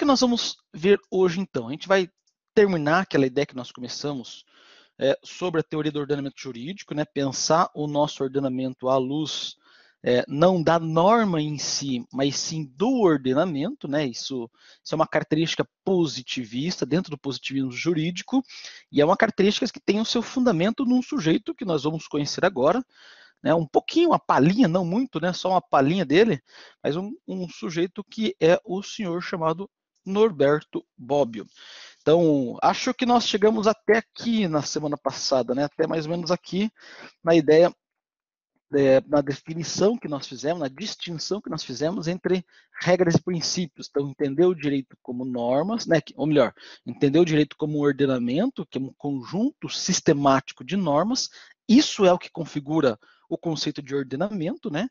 que nós vamos ver hoje, então? A gente vai terminar aquela ideia que nós começamos é, sobre a teoria do ordenamento jurídico, né? pensar o nosso ordenamento à luz é, não da norma em si, mas sim do ordenamento, né? Isso, isso, é uma característica positivista dentro do positivismo jurídico e é uma característica que tem o seu fundamento num sujeito que nós vamos conhecer agora, né? Um pouquinho, uma palhinha, não muito, né? Só uma palhinha dele, mas um, um sujeito que é o senhor chamado Norberto Bobbio. Então, acho que nós chegamos até aqui na semana passada, né? até mais ou menos aqui, na ideia, é, na definição que nós fizemos, na distinção que nós fizemos entre regras e princípios. Então, entender o direito como normas, né? ou melhor, entender o direito como um ordenamento, que é um conjunto sistemático de normas, isso é o que configura o conceito de ordenamento, né?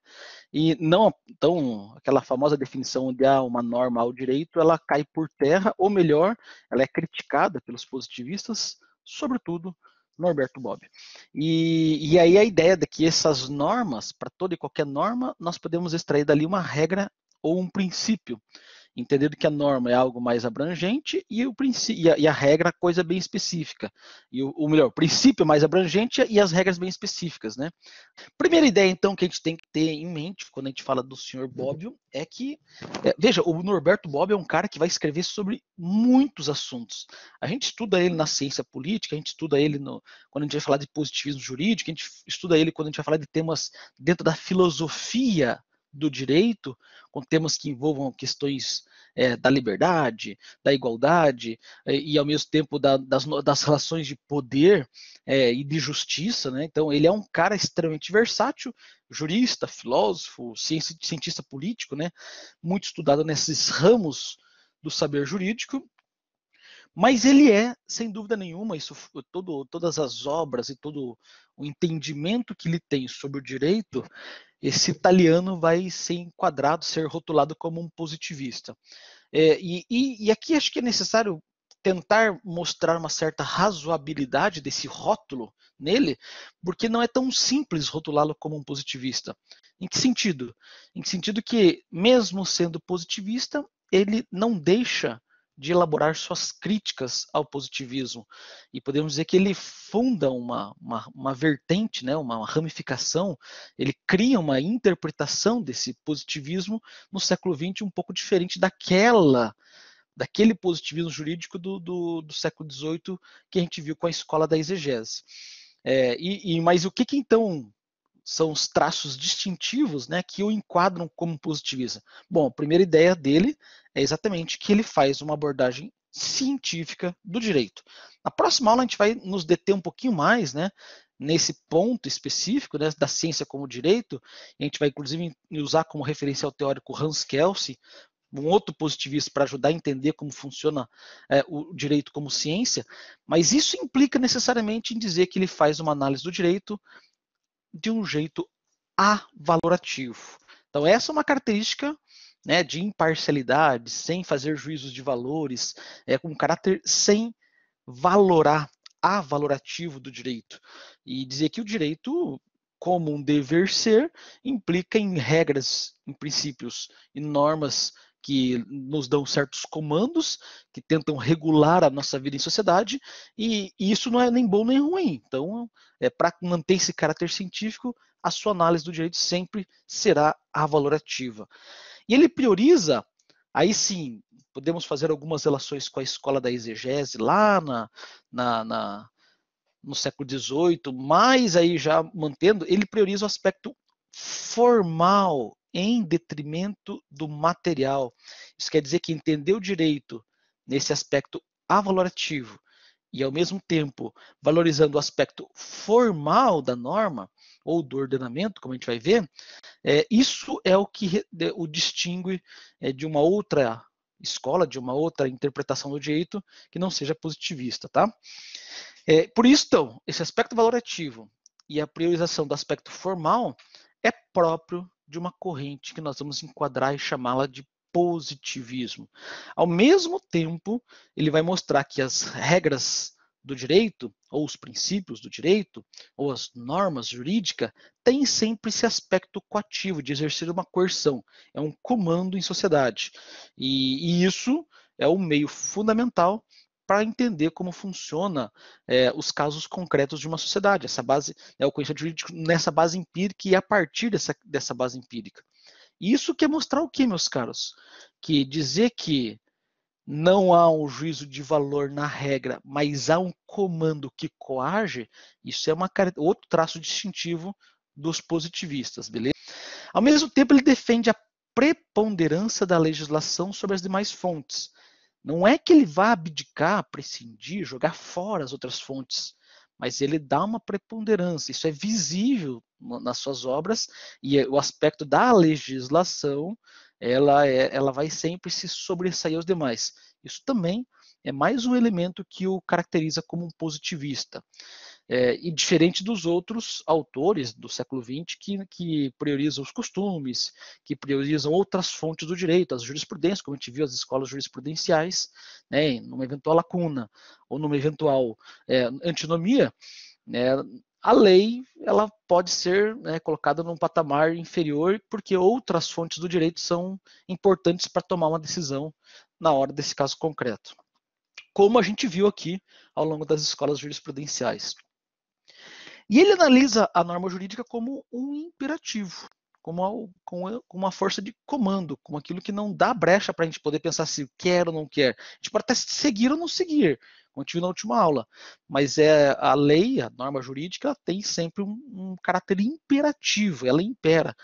E não então aquela famosa definição de ah, uma norma ao direito, ela cai por terra, ou melhor, ela é criticada pelos positivistas, sobretudo Norberto Bob. E, e aí a ideia de que essas normas, para toda e qualquer norma, nós podemos extrair dali uma regra ou um princípio entendendo que a norma é algo mais abrangente e, o e, a, e a regra coisa bem específica. E o, ou melhor, o princípio mais abrangente e as regras bem específicas. Né? Primeira ideia, então, que a gente tem que ter em mente quando a gente fala do senhor Bobbio é que, é, veja, o Norberto Bobbio é um cara que vai escrever sobre muitos assuntos. A gente estuda ele na ciência política, a gente estuda ele no, quando a gente vai falar de positivismo jurídico, a gente estuda ele quando a gente vai falar de temas dentro da filosofia do direito, com temas que envolvam questões é, da liberdade, da igualdade é, e ao mesmo tempo da, das, das, relações de poder é, e de justiça. Né? Então ele é um cara extremamente versátil, jurista, filósofo, cientista político, né? muito estudado nesses ramos do saber jurídico mas ele é, sem dúvida nenhuma, isso todo, todas as obras e todo o entendimento que ele tem sobre o direito, esse italiano vai ser enquadrado, ser rotulado como um positivista. É, e, e, e aqui acho que é necessário tentar mostrar uma certa razoabilidade desse rótulo nele, porque não é tão simples rotulá-lo como um positivista. Em que sentido? Em que sentido que, mesmo sendo positivista, ele não deixa de elaborar suas críticas ao positivismo. E podemos dizer que ele funda uma, uma, uma vertente, né, uma ramificação, ele cria uma interpretação desse positivismo no século XX um pouco diferente daquela daquele positivismo jurídico do, do, do século XVIII que a gente viu com a escola da exegese. É, e, e, mas o que, que então são os traços distintivos né, que o enquadram como positivista? Bom, a primeira ideia dele é exatamente que ele faz uma abordagem científica do direito. Na próxima aula a gente vai nos deter um pouquinho mais, né, nesse ponto específico né, da ciência como direito. A gente vai inclusive usar como referencial teórico Hans Kelsen, um outro positivista para ajudar a entender como funciona é, o direito como ciência. Mas isso implica necessariamente em dizer que ele faz uma análise do direito de um jeito avalorativo. Então, essa é uma característica né, de imparcialidade, sem fazer juízos de valores, é, com caráter sem valorar, avalorativo do direito. E dizer que o direito, como um dever ser, implica em regras, em princípios, em normas que nos dão certos comandos, que tentam regular a nossa vida em sociedade, e, e isso não é nem bom nem ruim. Então, é, para manter esse caráter científico, a sua análise do direito sempre será avalorativa. E ele prioriza, aí sim, podemos fazer algumas relações com a escola da exegese lá na, na, na no século XVIII, mas aí já mantendo, ele prioriza o aspecto formal em detrimento do material. Isso quer dizer que entender o direito nesse aspecto avalorativo e, ao mesmo tempo, valorizando o aspecto formal da norma ou do ordenamento, como a gente vai ver, é, isso é o que o distingue é, de uma outra escola, de uma outra interpretação do direito que não seja positivista. Tá? É, por isso, então, esse aspecto valorativo e a priorização do aspecto formal é próprio de uma corrente que nós vamos enquadrar e chamá-la de positivismo. Ao mesmo tempo, ele vai mostrar que as regras do direito, ou os princípios do direito, ou as normas jurídicas, têm sempre esse aspecto coativo, de exercer uma coerção, é um comando em sociedade. E, e isso é um meio fundamental para entender como funciona é, os casos concretos de uma sociedade. Essa base é o conhecimento jurídico nessa base empírica e a partir dessa, dessa base empírica. Isso quer mostrar o que, meus caros? Que dizer que não há um juízo de valor na regra, mas há um comando que coage, isso é uma, outro traço distintivo dos positivistas, beleza? Ao mesmo tempo, ele defende a preponderância da legislação sobre as demais fontes não é que ele vá abdicar, prescindir, jogar fora as outras fontes, mas ele dá uma preponderância. Isso é visível nas suas obras e o aspecto da legislação ela, é, ela vai sempre se sobressair aos demais. Isso também é mais um elemento que o caracteriza como um positivista. É, e diferente dos outros autores do século XX que, que, priorizam os costumes, que priorizam outras fontes do direito, as jurisprudências, como a gente viu, as escolas jurisprudenciais, né, numa eventual lacuna ou numa eventual é, antinomia, né, a lei ela pode ser né, colocada num patamar inferior porque outras fontes do direito são importantes para tomar uma decisão na hora desse caso concreto. Como a gente viu aqui ao longo das escolas jurisprudenciais. E ele analisa a norma jurídica como um imperativo, como, uma força de comando, como aquilo que não dá brecha para a gente poder pensar se quer ou não quer. A gente pode até seguir ou não seguir, como eu tive na última aula, mas é a lei, a norma jurídica, tem sempre um, um caráter imperativo, ela impera.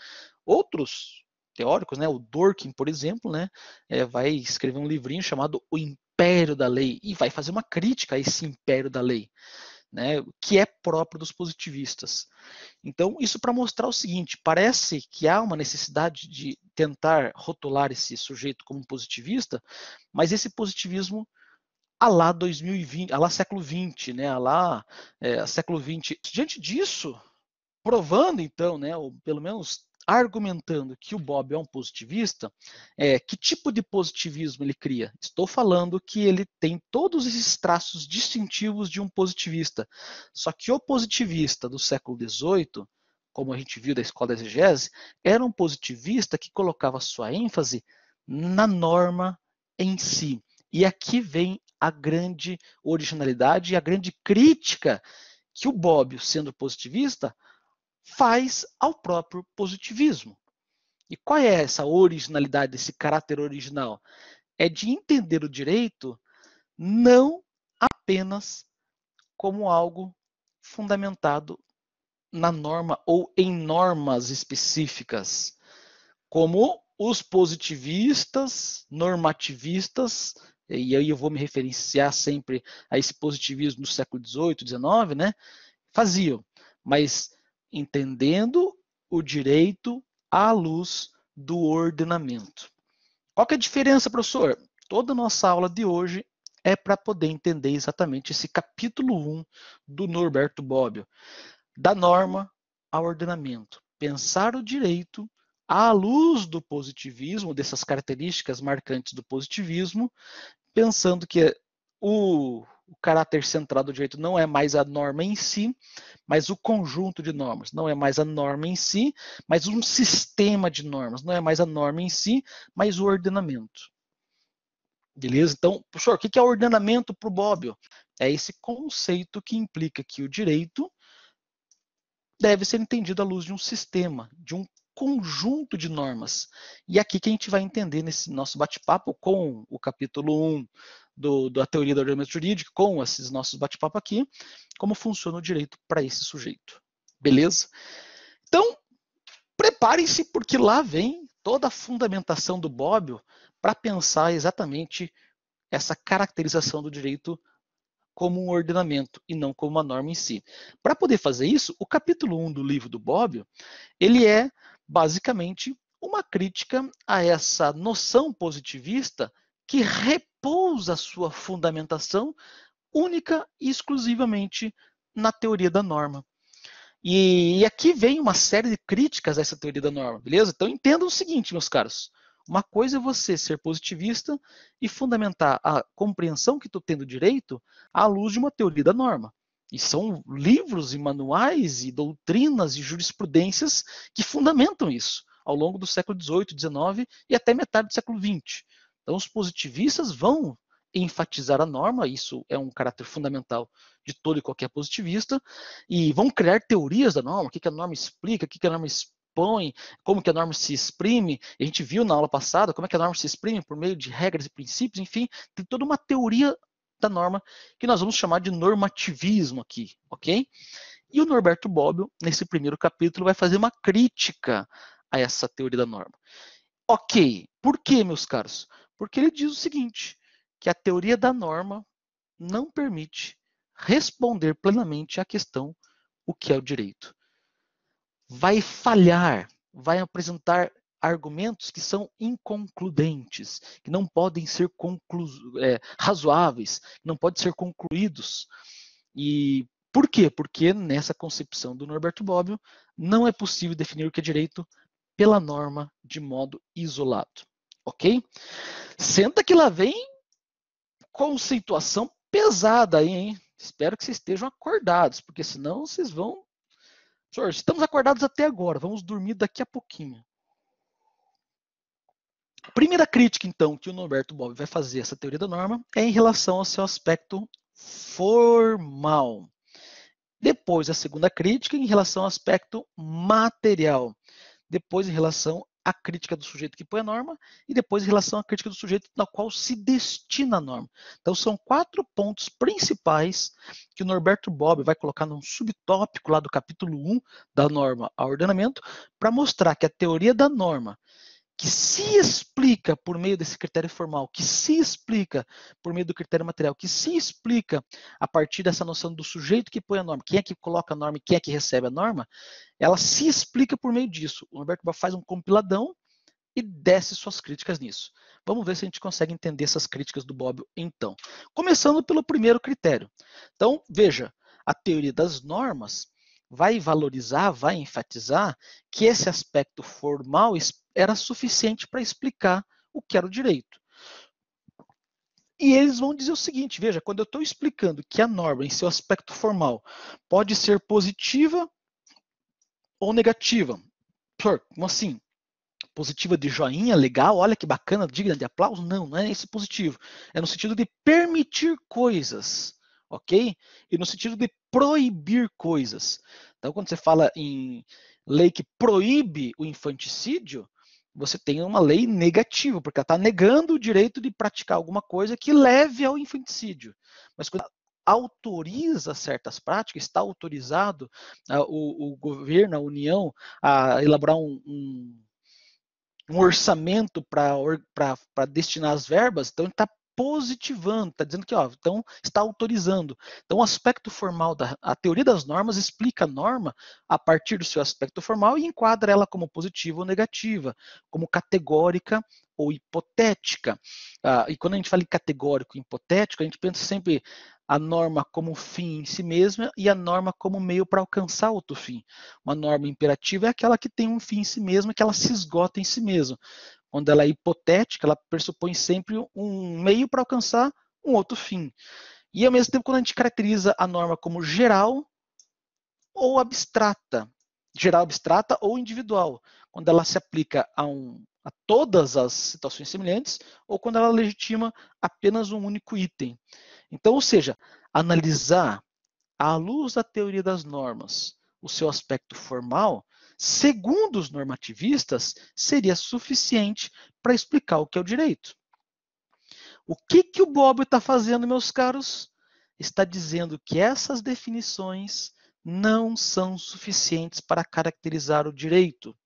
Outros teóricos, né, o Dworkin, por exemplo, né, é, vai escrever um livrinho chamado O Império da Lei e vai fazer uma crítica a esse império da lei né, que é próprio dos positivistas. Então, isso para mostrar o seguinte: parece que há uma necessidade de tentar rotular esse sujeito como positivista, mas esse positivismo a lá 2020, a lá século XX, né, a lá é, século 20. Diante disso, provando então, né, ou pelo menos argumentando que o Bob é um positivista, é, que tipo de positivismo ele cria? Estou falando que ele tem todos esses traços distintivos de um positivista. Só que o positivista do século XVIII, como a gente viu da escola da exegese, era um positivista que colocava sua ênfase na norma em si. E aqui vem a grande originalidade e a grande crítica que o Bob, sendo positivista, faz ao próprio positivismo. E qual é essa originalidade, esse caráter original? É de entender o direito não apenas como algo fundamentado na norma ou em normas específicas, como os positivistas, normativistas, e aí eu vou me referenciar sempre a esse positivismo do século XVIII, XIX, né, faziam. Mas entendendo o direito à luz do ordenamento. Qual que é a diferença, professor? Toda nossa aula de hoje é para poder entender exatamente esse capítulo 1 do Norberto Bobbio, da norma ao ordenamento. Pensar o direito à luz do positivismo, dessas características marcantes do positivismo, pensando que o o caráter central do direito não é mais a norma em si, mas o conjunto de normas. Não é mais a norma em si, mas um sistema de normas. Não é mais a norma em si, mas o ordenamento. Beleza? Então, professor, o que é ordenamento para o Bobbio? É esse conceito que implica que o direito deve ser entendido à luz de um sistema, de um conjunto de normas. E aqui que a gente vai entender nesse nosso bate-papo com o capítulo 1 do, da teoria do ordenamento jurídico com esses nossos bate-papo aqui, como funciona o direito para esse sujeito. Beleza? Então, preparem-se, porque lá vem toda a fundamentação do Bobbio para pensar exatamente essa caracterização do direito como um ordenamento e não como uma norma em si. Para poder fazer isso, o capítulo 1 do livro do Bobbio, ele é basicamente uma crítica a essa noção positivista que repousa sua fundamentação única e exclusivamente na teoria da norma. E, aqui vem uma série de críticas a essa teoria da norma, beleza? Então entendam o seguinte, meus caros. Uma coisa é você ser positivista e fundamentar a compreensão que estou tendo direito à luz de uma teoria da norma. E são livros e manuais e doutrinas e jurisprudências que fundamentam isso ao longo do século XVIII, XIX e até metade do século XX. Então, os positivistas vão enfatizar a norma, isso é um caráter fundamental de todo e qualquer positivista, e vão criar teorias da norma, o que, a norma explica, o que, que a norma expõe, como que a norma se exprime, a gente viu na aula passada como é que a norma se exprime por meio de regras e princípios, enfim, tem toda uma teoria da norma que nós vamos chamar de normativismo aqui, ok? E o Norberto Bobbio, nesse primeiro capítulo, vai fazer uma crítica a essa teoria da norma. Ok, por que, meus caros? Porque ele diz o seguinte, que a teoria da norma não permite responder plenamente à questão o que é o direito. Vai falhar, vai apresentar argumentos que são inconcludentes, que não podem ser é, razoáveis, não podem ser concluídos. E por quê? Porque nessa concepção do Norberto Bobbio não é possível definir o que é direito pela norma de modo isolado ok? Senta que lá vem conceituação pesada aí, hein? Espero que vocês estejam acordados, porque senão vocês vão. Senhor, estamos acordados até agora, vamos dormir daqui a pouquinho. A primeira crítica, então, que o Norberto Bob vai fazer essa teoria da norma é em relação ao seu aspecto formal. Depois, a segunda crítica em relação ao aspecto material. Depois, em relação a crítica do sujeito que põe a norma e depois em relação à crítica do sujeito na qual se destina a norma. Então são quatro pontos principais que o Norberto Bob vai colocar num subtópico lá do capítulo 1 da norma ao ordenamento para mostrar que a teoria da norma que se explica por meio desse critério formal, que se explica por meio do critério material, que se explica a partir dessa noção do sujeito que põe a norma, quem é que coloca a norma e quem é que recebe a norma, ela se explica por meio disso. O Humberto Bob faz um compiladão e desce suas críticas nisso. Vamos ver se a gente consegue entender essas críticas do Bob então. Começando pelo primeiro critério. Então, veja, a teoria das normas vai valorizar, vai enfatizar que esse aspecto formal era suficiente para explicar o que era o direito. E eles vão dizer o seguinte: veja, quando eu estou explicando que a norma, em seu aspecto formal, pode ser positiva ou negativa, como assim? Positiva de joinha, legal, olha que bacana, digna de aplauso? Não, não é esse positivo. É no sentido de permitir coisas, ok? E no sentido de proibir coisas. Então, quando você fala em lei que proíbe o infanticídio, você tem uma lei negativa, porque ela está negando o direito de praticar alguma coisa que leve ao infanticídio. Mas quando autoriza certas práticas, está autorizado uh, o, o, governo, a União, a elaborar um, um, um orçamento para destinar as verbas, então está positivando, está dizendo que ó, então está autorizando. Então, o aspecto formal da a teoria das normas explica a norma a partir do seu aspecto formal e enquadra ela como positiva ou negativa, como categórica ou hipotética. Ah, e quando a gente fala em categórico e hipotético, a gente pensa sempre a norma como fim em si mesma e a norma como meio para alcançar outro fim. Uma norma imperativa é aquela que tem um fim em si mesma, que ela se esgota em si mesma quando ela é hipotética, ela pressupõe sempre um meio para alcançar um outro fim. E ao mesmo tempo, quando a gente caracteriza a norma como geral ou abstrata, geral abstrata ou individual, quando ela se aplica a, um, a todas as situações semelhantes ou quando ela legitima apenas um único item. Então, ou seja, analisar à luz da teoria das normas o seu aspecto formal segundo os normativistas, seria suficiente para explicar o que é o direito. O que, que o Bob está fazendo, meus caros? Está dizendo que essas definições não são suficientes para caracterizar o direito.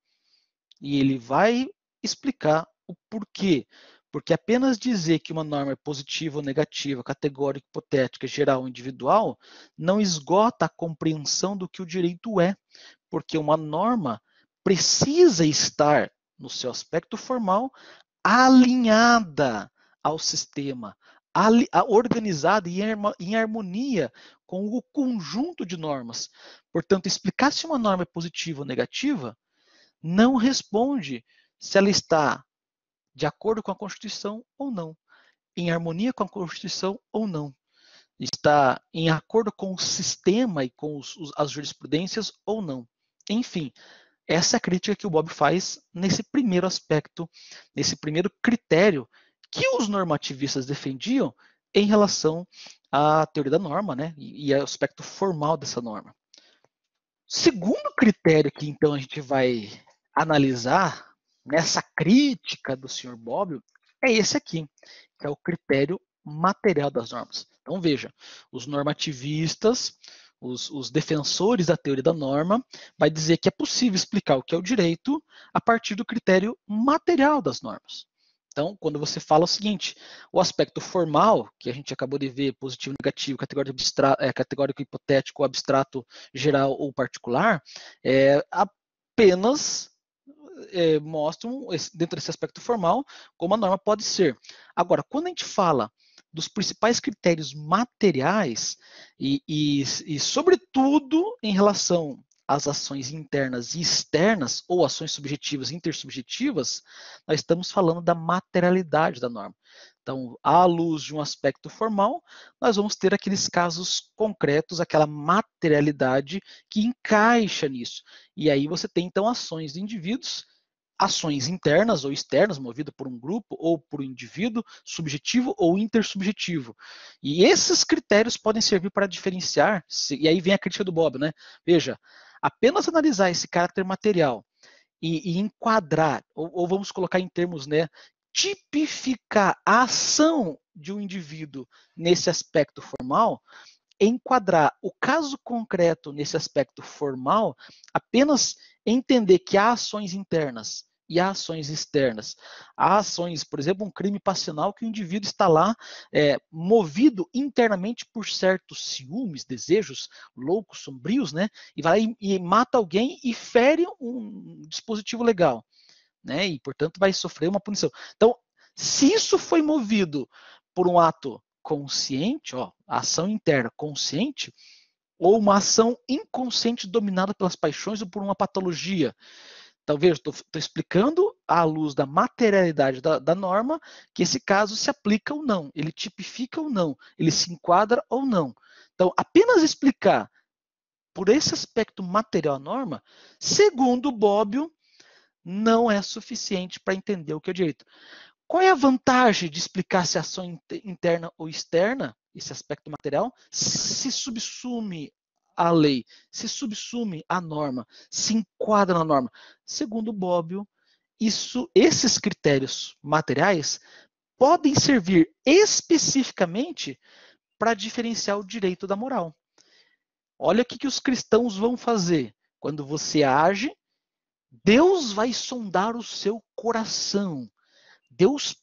E ele vai explicar o porquê. Porque apenas dizer que uma norma é positiva ou negativa, categórica, hipotética, geral ou individual, não esgota a compreensão do que o direito é, porque uma norma precisa estar, no seu aspecto formal, alinhada ao sistema, organizada e em harmonia com o conjunto de normas. Portanto, explicar se uma norma é positiva ou negativa não responde se ela está de acordo com a Constituição ou não, em harmonia com a Constituição ou não, está em acordo com o sistema e com os, as jurisprudências ou não. Enfim, essa é a crítica que o Bob faz nesse primeiro aspecto, nesse primeiro critério que os normativistas defendiam em relação à teoria da norma, né, e, e ao aspecto formal dessa norma. Segundo critério que então a gente vai analisar nessa crítica do Sr. Bobbio é esse aqui, que é o critério material das normas. Então veja, os normativistas os, os, defensores da teoria da norma, vai dizer que é possível explicar o que é o direito a partir do critério material das normas. Então, quando você fala o seguinte, o aspecto formal, que a gente acabou de ver, positivo, negativo, categórico, abstrato, é, categórico hipotético, abstrato, geral ou particular, é, apenas é, mostram, dentro desse aspecto formal, como a norma pode ser. Agora, quando a gente fala dos principais critérios materiais e, e, e, sobretudo, em relação às ações internas e externas, ou ações subjetivas e intersubjetivas, nós estamos falando da materialidade da norma. Então, à luz de um aspecto formal, nós vamos ter aqueles casos concretos, aquela materialidade que encaixa nisso. E aí você tem, então, ações de indivíduos ações internas ou externas, movido por um grupo ou por um indivíduo, subjetivo ou intersubjetivo. E esses critérios podem servir para diferenciar, e aí vem a crítica do Bob, né? Veja, apenas analisar esse caráter material e, e enquadrar, ou, ou, vamos colocar em termos, né, tipificar a ação de um indivíduo nesse aspecto formal, enquadrar o caso concreto nesse aspecto formal, apenas entender que há ações internas e a ações externas. Há ações, por exemplo, um crime passional que o indivíduo está lá é, movido internamente por certos ciúmes, desejos loucos, sombrios, né? E vai e, e mata alguém e fere um dispositivo legal, né? E portanto vai sofrer uma punição. Então, se isso foi movido por um ato consciente, ó, ação interna consciente, ou uma ação inconsciente dominada pelas paixões ou por uma patologia, Talvez estou explicando à luz da materialidade da, da, norma que esse caso se aplica ou não, ele tipifica ou não, ele se enquadra ou não. Então, apenas explicar por esse aspecto material a norma, segundo Bobbio, não é suficiente para entender o que é direito. Qual é a vantagem de explicar se a ação interna ou externa, esse aspecto material, se subsume a lei, se subsume à norma, se enquadra na norma. Segundo Bobbio, isso, esses critérios materiais podem servir especificamente para diferenciar o direito da moral. Olha o que, que os cristãos vão fazer. Quando você age, Deus vai sondar o seu coração. Deus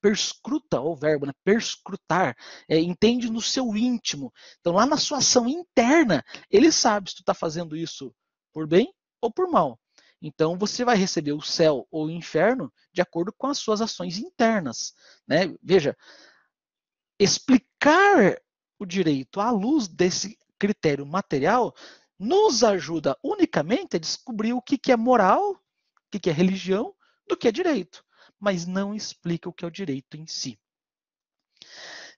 perscruta o verbo, né? perscrutar, é, entende no seu íntimo. Então, lá na sua ação interna, ele sabe se tu está fazendo isso por bem ou por mal. Então, você vai receber o céu ou o inferno de acordo com as suas ações internas. Né? Veja, explicar o direito à luz desse critério material nos ajuda unicamente a descobrir o que, que é moral, o que, que é religião, do que é direito mas não explica o que é o direito em si.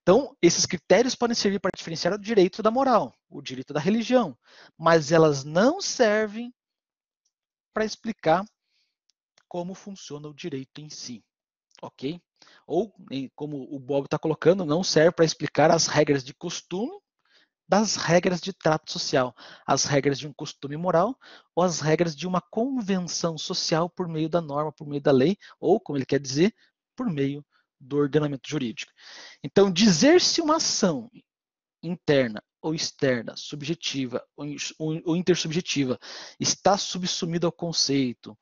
Então, esses critérios podem servir para diferenciar o direito da moral, o direito da religião, mas elas não servem para explicar como funciona o direito em si, ok? Ou, como o Bob está colocando, não serve para explicar as regras de costume das regras de trato social, as regras de um costume moral ou as regras de uma convenção social por meio da norma, por meio da lei, ou, como ele quer dizer, por meio do ordenamento jurídico. Então, dizer se uma ação interna ou externa, subjetiva ou intersubjetiva, está subsumida ao conceito,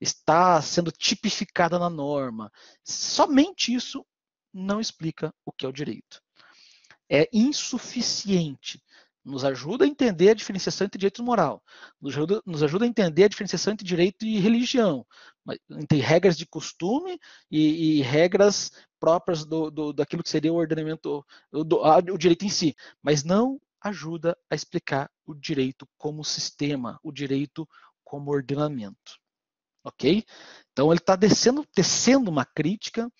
está sendo tipificada na norma, somente isso não explica o que é o direito é insuficiente. Nos ajuda a entender a diferenciação entre direito e moral, nos ajuda, nos ajuda a entender a diferenciação entre direito e religião, entre regras de costume e, e regras próprias do, do, daquilo que seria o ordenamento, do, o direito em si, mas não ajuda a explicar o direito como sistema, o direito como ordenamento. Ok? Então ele está descendo, tecendo uma crítica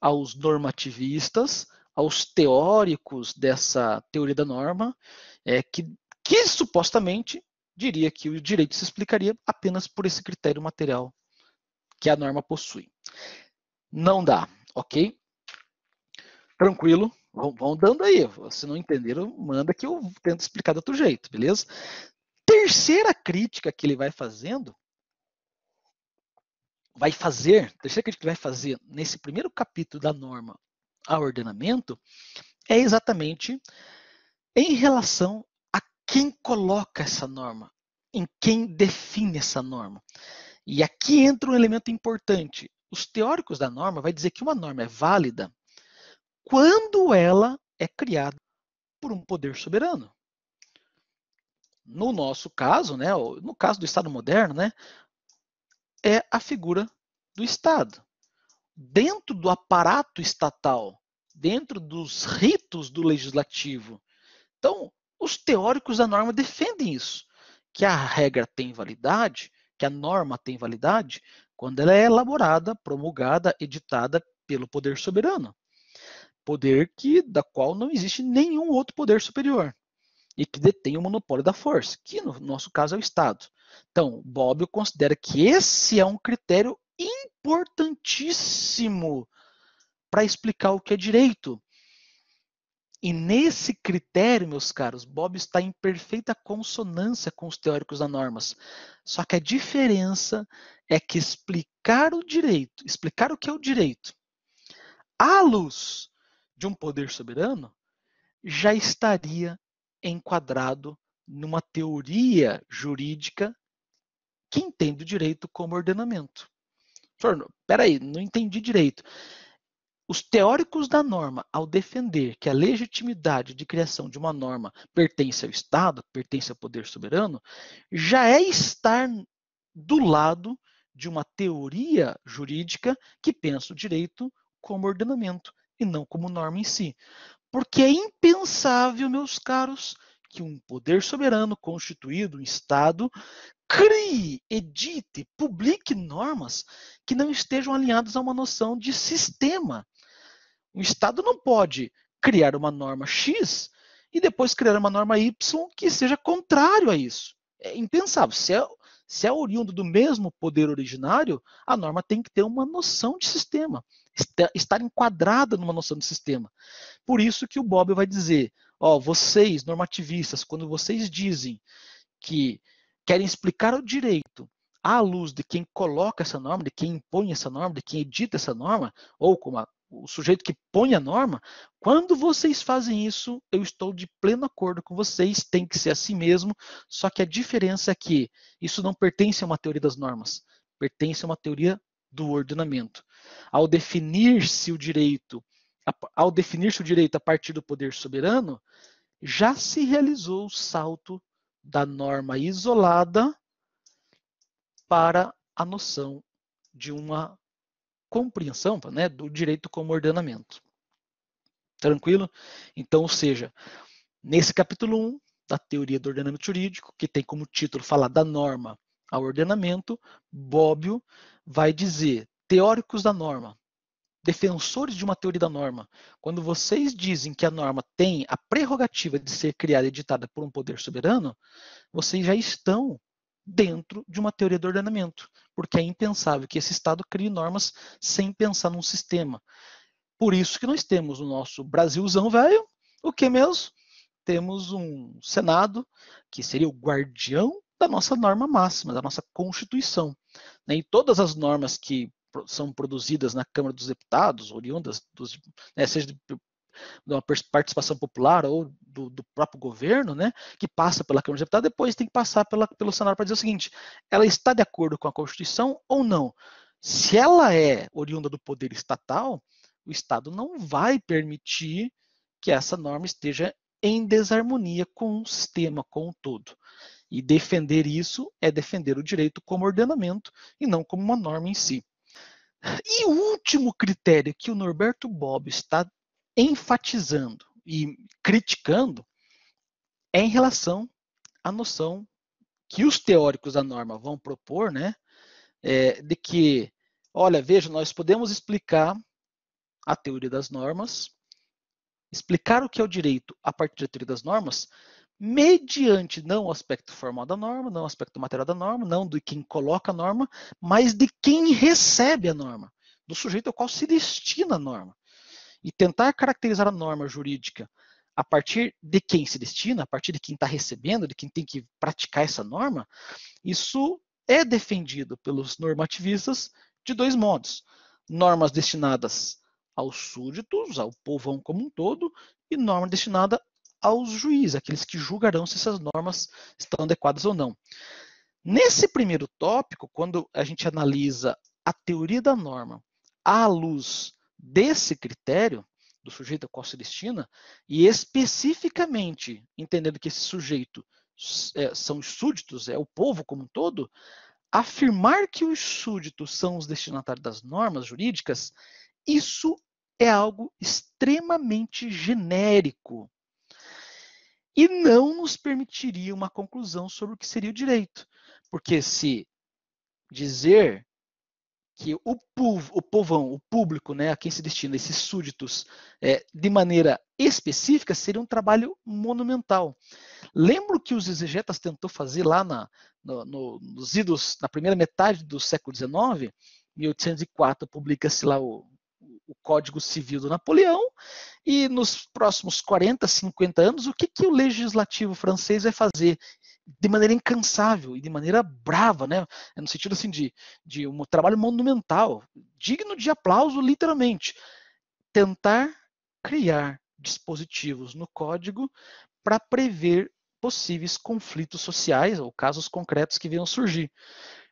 aos normativistas aos teóricos dessa teoria da norma, é, que, que supostamente diria que o direito se explicaria apenas por esse critério material que a norma possui. Não dá, ok? Tranquilo, vão, vão dando aí. Se não entenderam, manda que eu tento explicar de outro jeito, beleza? Terceira crítica que ele vai fazendo, vai fazer, terceira crítica que ele vai fazer nesse primeiro capítulo da norma a ordenamento é exatamente em relação a quem coloca essa norma, em quem define essa norma. E aqui entra um elemento importante. Os teóricos da norma vai dizer que uma norma é válida quando ela é criada por um poder soberano. No nosso caso, né, no caso do Estado moderno, né, é a figura do Estado dentro do aparato estatal, dentro dos ritos do legislativo. Então, os teóricos da norma defendem isso, que a regra tem validade, que a norma tem validade quando ela é elaborada, promulgada, editada pelo poder soberano. Poder que da qual não existe nenhum outro poder superior e que detém o monopólio da força, que no nosso caso é o Estado. Então, Bobbio considera que esse é um critério importantíssimo para explicar o que é direito. E nesse critério, meus caros, Bob está em perfeita consonância com os teóricos das normas. Só que a diferença é que explicar o direito, explicar o que é o direito, à luz de um poder soberano, já estaria enquadrado numa teoria jurídica que entende o direito como ordenamento. Senhor, peraí, não entendi direito. Os teóricos da norma, ao defender que a legitimidade de criação de uma norma pertence ao Estado, pertence ao poder soberano, já é estar do lado de uma teoria jurídica que pensa o direito como ordenamento e não como norma em si. Porque é impensável, meus caros, que um poder soberano constituído, um Estado, crie, edite, publique normas que não estejam alinhadas a uma noção de sistema. Um Estado não pode criar uma norma X e depois criar uma norma Y que seja contrário a isso. É impensável. Se é, se é oriundo do mesmo poder originário, a norma tem que ter uma noção de sistema, estar enquadrada numa noção de sistema. Por isso que o Bob vai dizer: Ó, vocês, normativistas, quando vocês dizem que querem explicar o direito à luz de quem coloca essa norma, de quem impõe essa norma, de quem edita essa norma, ou como a, o sujeito que põe a norma, quando vocês fazem isso, eu estou de pleno acordo com vocês, tem que ser assim mesmo, só que a diferença é que isso não pertence a uma teoria das normas, pertence a uma teoria do ordenamento. Ao definir-se o direito ao definir-se o direito a partir do poder soberano, já se realizou o salto da norma isolada para a noção de uma compreensão tá, né, do direito como ordenamento. Tranquilo? Então, ou seja, nesse capítulo 1 da teoria do ordenamento jurídico, que tem como título falar da norma ao ordenamento, Bobbio vai dizer teóricos da norma, defensores de uma teoria da norma, quando vocês dizem que a norma tem a prerrogativa de ser criada e editada por um poder soberano, vocês já estão dentro de uma teoria do ordenamento, porque é impensável que esse Estado crie normas sem pensar num sistema. Por isso que nós temos o nosso Brasilzão velho, o que mesmo? Temos um Senado, que seria o guardião da nossa norma máxima, da nossa Constituição. E todas as normas que são produzidas na Câmara dos Deputados, oriundas, dos, né, seja de, de uma participação popular ou do, do, próprio governo, né, que passa pela Câmara dos Deputados, depois tem que passar pela, pelo Senado para dizer o seguinte: ela está de acordo com a Constituição ou não? Se ela é oriunda do poder estatal, o Estado não vai permitir que essa norma esteja em desarmonia com o sistema, com o todo. E defender isso é defender o direito como ordenamento e não como uma norma em si. E o último critério que o Norberto Bob está enfatizando e criticando é em relação à noção que os teóricos da norma vão propor, né, é, de que, olha, veja, nós podemos explicar a teoria das normas, explicar o que é o direito a partir da teoria das normas, mediante não o aspecto formal da norma, não o aspecto material da norma, não de quem coloca a norma, mas de quem recebe a norma, do sujeito ao qual se destina a norma. E tentar caracterizar a norma jurídica a partir de quem se destina, a partir de quem está recebendo, de quem tem que praticar essa norma, isso é defendido pelos normativistas de dois modos. Normas destinadas aos súditos, ao povão como um todo, e norma destinada aos juízes, aqueles que julgarão se essas normas estão adequadas ou não. Nesse primeiro tópico, quando a gente analisa a teoria da norma à luz desse critério, do sujeito ao qual se destina, e especificamente entendendo que esse sujeito é, são os súditos, é o povo como um todo, afirmar que os súditos são os destinatários das normas jurídicas, isso é algo extremamente genérico e não nos permitiria uma conclusão sobre o que seria o direito. Porque se dizer que o, povo, o povão, o público, né, a quem se destina esses súditos, é, de maneira específica, seria um trabalho monumental. Lembro que os exegetas tentou fazer lá na, no, no, nos idos, na primeira metade do século XIX, 1804 publica-se lá o o Código Civil do Napoleão, e nos próximos 40, 50 anos, o que, que o legislativo francês vai fazer? de maneira incansável e de maneira brava, né? É no sentido assim de, de um trabalho monumental, digno de aplauso, literalmente. Tentar criar dispositivos no código para prever possíveis conflitos sociais ou casos concretos que venham surgir.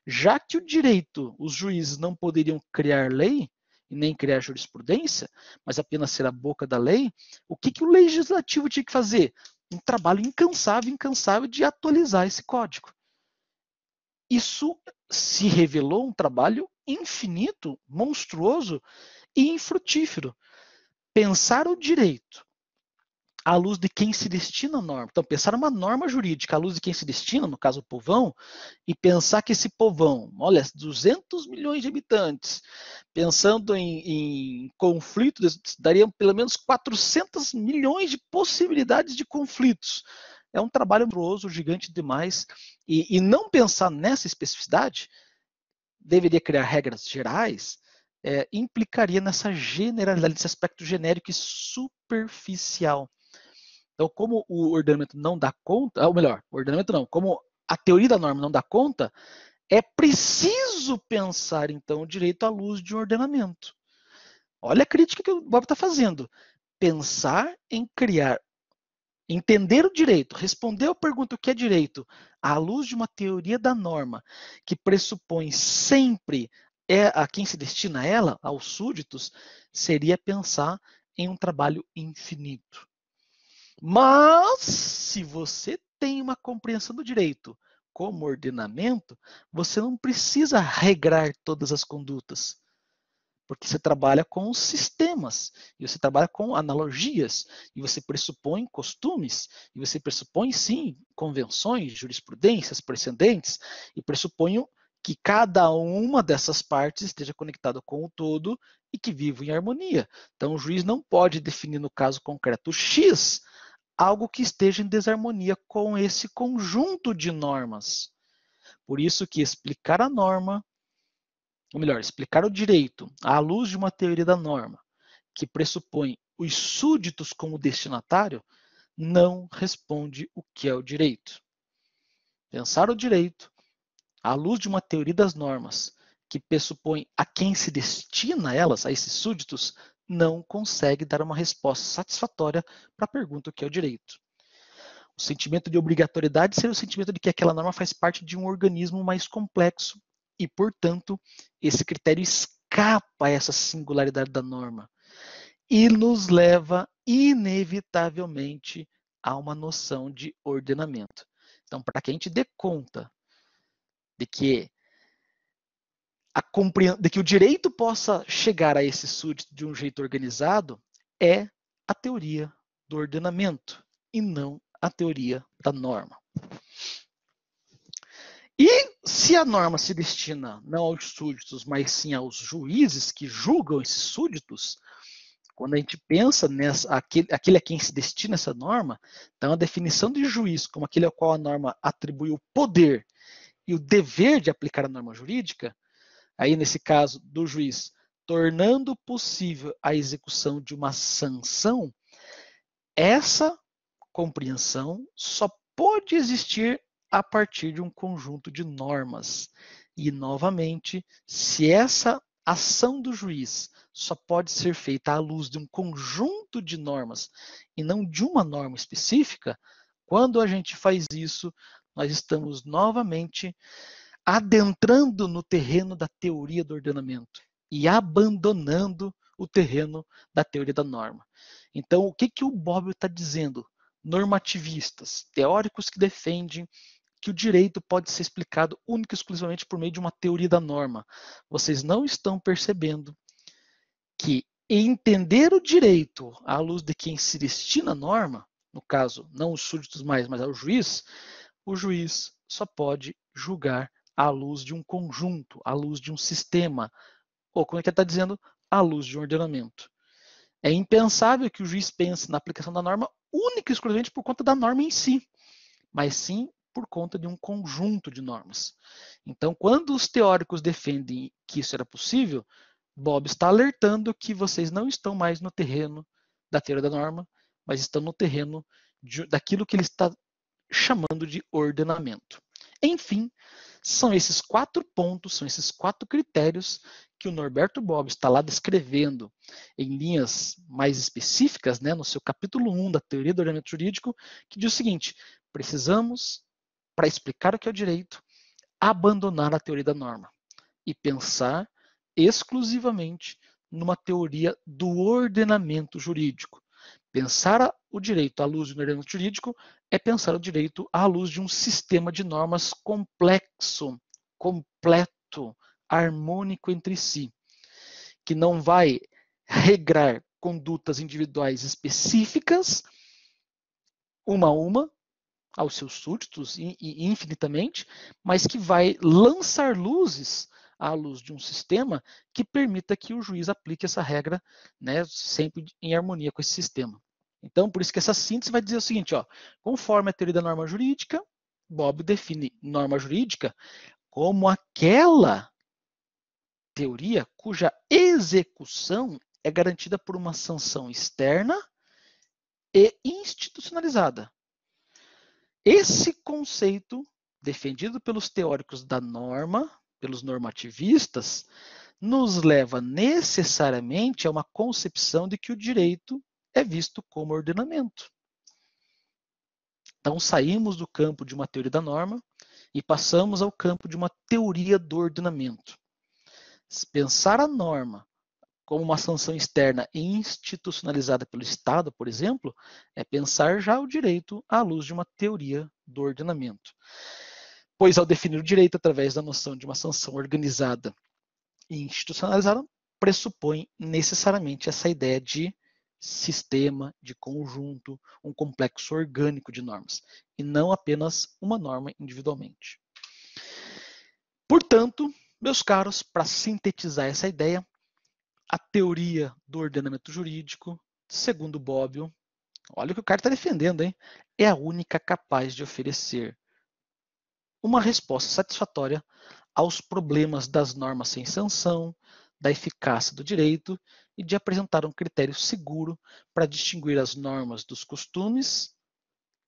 Já que o direito, os juízes não poderiam criar lei, e nem criar jurisprudência, mas apenas ser a boca da lei, o que, que o legislativo tinha que fazer? Um trabalho incansável, incansável de atualizar esse código. Isso se revelou um trabalho infinito, monstruoso e infrutífero. Pensar o direito à luz de quem se destina a norma. Então, pensar uma norma jurídica à luz de quem se destina, no caso o povão, e pensar que esse povão, olha, 200 milhões de habitantes, pensando em, em conflitos, dariam pelo menos 400 milhões de possibilidades de conflitos. É um trabalho monstruoso, gigante demais, e, e não pensar nessa especificidade deveria criar regras gerais, é, implicaria nessa generalidade, nesse aspecto genérico e superficial. Então, como o ordenamento não dá conta, ou melhor, o ordenamento não, como a teoria da norma não dá conta, é preciso pensar, então, o direito à luz de um ordenamento. Olha a crítica que o Bob está fazendo. Pensar em criar, entender o direito, responder à pergunta o que é direito, à luz de uma teoria da norma, que pressupõe sempre é a quem se destina a ela, aos súditos, seria pensar em um trabalho infinito. Mas, se você tem uma compreensão do direito como ordenamento, você não precisa regrar todas as condutas. Porque você trabalha com sistemas, e você trabalha com analogias, e você pressupõe costumes, e você pressupõe, sim, convenções, jurisprudências, precedentes, e pressupõe que cada uma dessas partes esteja conectada com o todo e que viva em harmonia. Então, o juiz não pode definir no caso concreto X algo que esteja em desarmonia com esse conjunto de normas. Por isso que explicar a norma, ou melhor, explicar o direito à luz de uma teoria da norma que pressupõe os súditos como destinatário, não responde o que é o direito. Pensar o direito à luz de uma teoria das normas que pressupõe a quem se destina elas, a esses súditos, não consegue dar uma resposta satisfatória para a pergunta o que é o direito. O sentimento de obrigatoriedade seria o sentimento de que aquela norma faz parte de um organismo mais complexo e, portanto, esse critério escapa a essa singularidade da norma e nos leva, inevitavelmente, a uma noção de ordenamento. Então, para que a gente dê conta de que a de que o direito possa chegar a esse súdito de um jeito organizado é a teoria do ordenamento e não a teoria da norma. E se a norma se destina não aos súditos, mas sim aos juízes que julgam esses súditos, quando a gente pensa nessa, aquele, aquele a quem se destina essa norma, então a definição de juiz como aquele ao qual a norma atribui o poder e o dever de aplicar a norma jurídica, aí nesse caso do juiz, tornando possível a execução de uma sanção, essa compreensão só pode existir a partir de um conjunto de normas. E, novamente, se essa ação do juiz só pode ser feita à luz de um conjunto de normas e não de uma norma específica, quando a gente faz isso, nós estamos novamente adentrando no terreno da teoria do ordenamento e abandonando o terreno da teoria da norma. Então, o que, que o Bob está dizendo? Normativistas, teóricos que defendem que o direito pode ser explicado única e exclusivamente por meio de uma teoria da norma. Vocês não estão percebendo que entender o direito à luz de quem se destina a norma, no caso, não os súditos mais, mas ao é juiz, o juiz só pode julgar à luz de um conjunto, à luz de um sistema, ou como é que ele está dizendo, à luz de um ordenamento. É impensável que o juiz pense na aplicação da norma única e exclusivamente por conta da norma em si, mas sim por conta de um conjunto de normas. Então, quando os teóricos defendem que isso era possível, Bob está alertando que vocês não estão mais no terreno da teoria da norma, mas estão no terreno de, daquilo que ele está chamando de ordenamento. Enfim, são esses quatro pontos, são esses quatro critérios que o Norberto Bob está lá descrevendo em linhas mais específicas, né, no seu capítulo 1 da Teoria do Ordenamento Jurídico, que diz o seguinte: precisamos, para explicar o que é o direito, abandonar a teoria da norma e pensar exclusivamente numa teoria do ordenamento jurídico, Pensar o direito à luz de um ordenamento jurídico é pensar o direito à luz de um sistema de normas complexo, completo, harmônico entre si, que não vai regrar condutas individuais específicas, uma a uma, aos seus súditos e, infinitamente, mas que vai lançar luzes à luz de um sistema que permita que o juiz aplique essa regra né, sempre em harmonia com esse sistema. Então, por isso que essa síntese vai dizer o seguinte, ó, conforme a teoria da norma jurídica, Bob define norma jurídica como aquela teoria cuja execução é garantida por uma sanção externa e institucionalizada. Esse conceito, defendido pelos teóricos da norma, pelos normativistas, nos leva necessariamente a uma concepção de que o direito é visto como ordenamento. Então saímos do campo de uma teoria da norma e passamos ao campo de uma teoria do ordenamento. Pensar a norma como uma sanção externa e institucionalizada pelo Estado, por exemplo, é pensar já o direito à luz de uma teoria do ordenamento. Pois, ao definir o direito através da noção de uma sanção organizada e institucionalizada, pressupõe necessariamente essa ideia de sistema, de conjunto, um complexo orgânico de normas, e não apenas uma norma individualmente. Portanto, meus caros, para sintetizar essa ideia, a teoria do ordenamento jurídico, segundo Bobbio, olha o que o cara está defendendo, hein? É a única capaz de oferecer uma resposta satisfatória aos problemas das normas sem sanção, da eficácia do direito e de apresentar um critério seguro para distinguir as normas dos costumes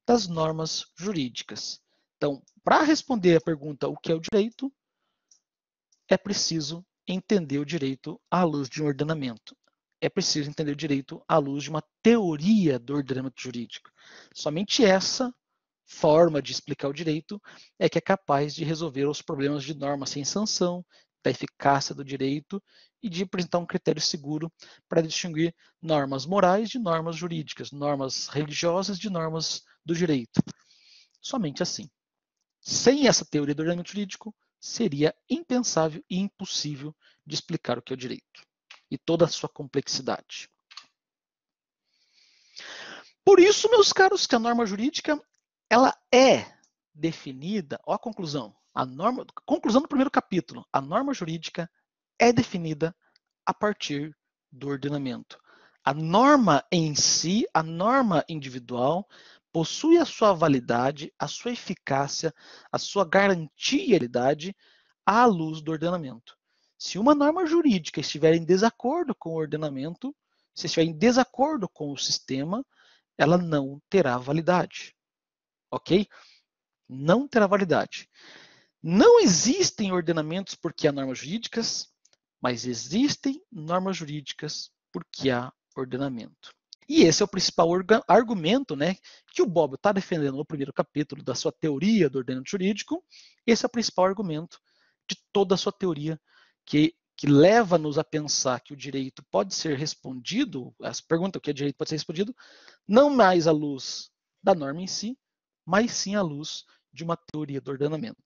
das normas jurídicas. Então, para responder a pergunta o que é o direito, é preciso entender o direito à luz de um ordenamento. É preciso entender o direito à luz de uma teoria do ordenamento jurídico. Somente essa forma de explicar o direito é que é capaz de resolver os problemas de norma sem sanção, da eficácia do direito e de apresentar um critério seguro para distinguir normas morais de normas jurídicas, normas religiosas de normas do direito. Somente assim. Sem essa teoria do ordenamento jurídico, seria impensável e impossível de explicar o que é o direito e toda a sua complexidade. Por isso, meus caros, que a norma jurídica ela é definida, ó a conclusão, a norma, conclusão do primeiro capítulo, a norma jurídica é definida a partir do ordenamento. A norma em si, a norma individual, possui a sua validade, a sua eficácia, a sua garantia à luz do ordenamento. Se uma norma jurídica estiver em desacordo com o ordenamento, se estiver em desacordo com o sistema, ela não terá validade. Ok? Não terá validade. Não existem ordenamentos porque há normas jurídicas, mas existem normas jurídicas porque há ordenamento. E esse é o principal argumento né, que o Bob está defendendo no primeiro capítulo da sua teoria do ordenamento jurídico. Esse é o principal argumento de toda a sua teoria, que, que leva-nos a pensar que o direito pode ser respondido, as pergunta o que é direito pode ser respondido, não mais à luz da norma em si, mas sim à luz de uma teoria do ordenamento.